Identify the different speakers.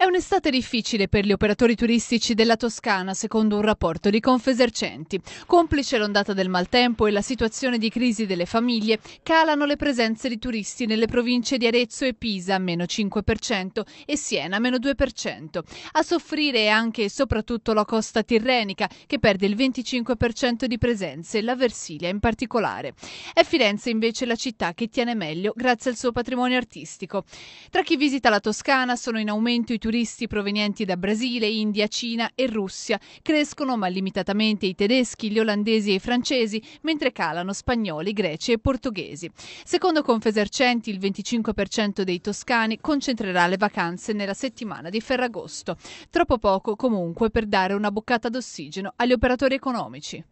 Speaker 1: È un'estate difficile per gli operatori turistici della Toscana, secondo un rapporto di Confesercenti. Complice l'ondata del maltempo e la situazione di crisi delle famiglie, calano le presenze di turisti nelle province di Arezzo e Pisa, meno 5%, e Siena, meno 2%. A soffrire è anche e soprattutto la costa tirrenica, che perde il 25% di presenze, la Versilia in particolare. È Firenze invece la città che tiene meglio grazie al suo patrimonio artistico. Tra chi visita la Toscana sono in aumento i turisti turisti provenienti da Brasile, India, Cina e Russia. Crescono ma limitatamente i tedeschi, gli olandesi e i francesi, mentre calano spagnoli, greci e portoghesi. Secondo Confesercenti il 25% dei toscani concentrerà le vacanze nella settimana di Ferragosto. Troppo poco comunque per dare una boccata d'ossigeno agli operatori economici.